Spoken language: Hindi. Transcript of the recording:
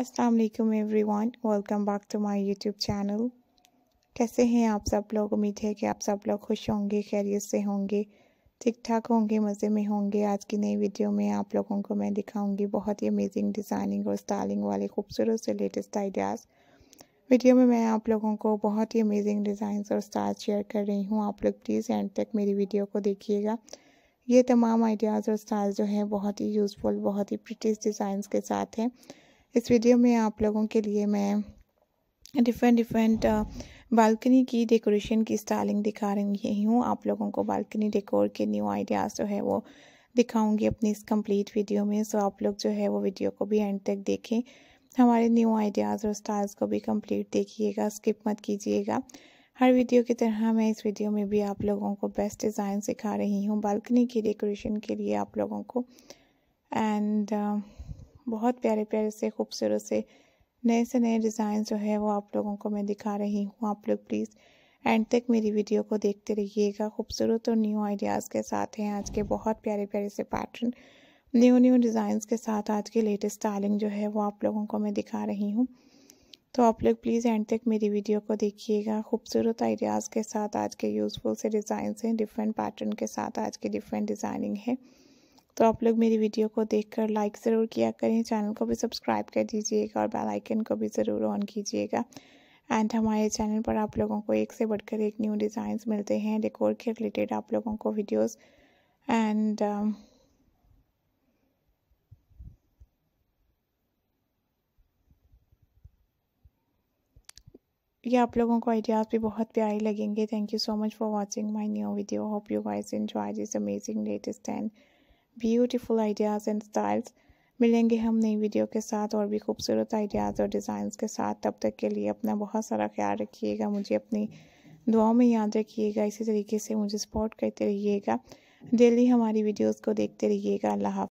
अस्सलाम वालेकुम everyone welcome back to my YouTube channel कैसे हैं आप सब लोग उम्मीद है कि आप सब लोग खुश होंगे खैरियत से होंगे ठीक ठाक होंगे मज़े में होंगे आज की नई वीडियो में आप लोगों को मैं दिखाऊंगी बहुत ही अमेजिंग डिज़ाइनिंग और स्टाइलिंग वाले खूबसूरत से लेटेस्ट आइडियाज़ वीडियो में मैं आप लोगों को बहुत ही अमेजिंग डिज़ाइन और स्टाइल शेयर कर रही हूँ आप लोग प्लीज़ एंड तक मेरी वीडियो को देखिएगा ये तमाम आइडियाज़ और स्टाइल जो हैं बहुत ही यूज़फुल बहुत ही प्रिटिस डिज़ाइंस के साथ हैं इस वीडियो में आप लोगों के लिए मैं डिफरेंट डिफरेंट बालकनी की डेकोरेशन की स्टाइलिंग दिखा रही हूँ आप लोगों को बालकनी डेकोर के न्यू आइडियाज़ जो है वो दिखाऊंगी अपनी इस कंप्लीट वीडियो में सो आप लोग जो है वो वीडियो को भी एंड तक देखें हमारे न्यू आइडियाज़ और स्टाइल्स को भी कंप्लीट देखिएगा स्किप मत कीजिएगा हर वीडियो की तरह मैं इस वीडियो में भी आप लोगों को बेस्ट डिज़ाइन सिखा रही हूँ बालकनी की डेकोरेशन के लिए आप लोगों को एंड uh, बहुत प्यारे प्यारे से खूबसूरत से नए से नए डिज़ाइन जो है वो आप लोगों को मैं दिखा रही हूँ आप लोग प्लीज़ एंड तक मेरी वीडियो को देखते रहिएगा खूबसूरत और न्यू आइडियाज़ के साथ हैं आज के बहुत प्यारे प्यारे से पैटर्न न्यू न्यू डिज़ाइंस के साथ आज की लेटेस्ट स्टाइलिंग जो है वो आप लोगों को मैं दिखा रही हूँ तो आप लोग प्लीज़ एंड तक मेरी वीडियो को देखिएगा खूबसूरत आइडियाज़ के साथ आज के यूज़फुल से डिज़ाइन हैं डिफरेंट पैटर्न के साथ आज की डिफरेंट डिज़ाइनिंग है तो आप लोग मेरी वीडियो को देखकर लाइक ज़रूर किया करें चैनल को भी सब्सक्राइब कर दीजिएगा और बेल आइकन को भी ज़रूर ऑन कीजिएगा एंड हमारे चैनल पर आप लोगों को एक से बढ़कर एक न्यू डिज़ाइंस मिलते हैं डेकोर के रिलेटेड आप लोगों को वीडियोस एंड um, ये आप लोगों को आइडियाज़ भी बहुत प्यारे लगेंगे thank you so much for watching my new video hope you guys enjoy this amazing latest and beautiful ideas and styles मिलेंगे हम नई वीडियो के साथ और भी खूबसूरत आइडियाज़ और डिज़ाइंस के साथ तब तक के लिए अपना बहुत सारा ख्याल रखिएगा मुझे अपनी दुआओं में याद रखिएगा इसी तरीके से मुझे सपोर्ट करते रहिएगा डेली हमारी वीडियोस को देखते रहिएगा अल्लाह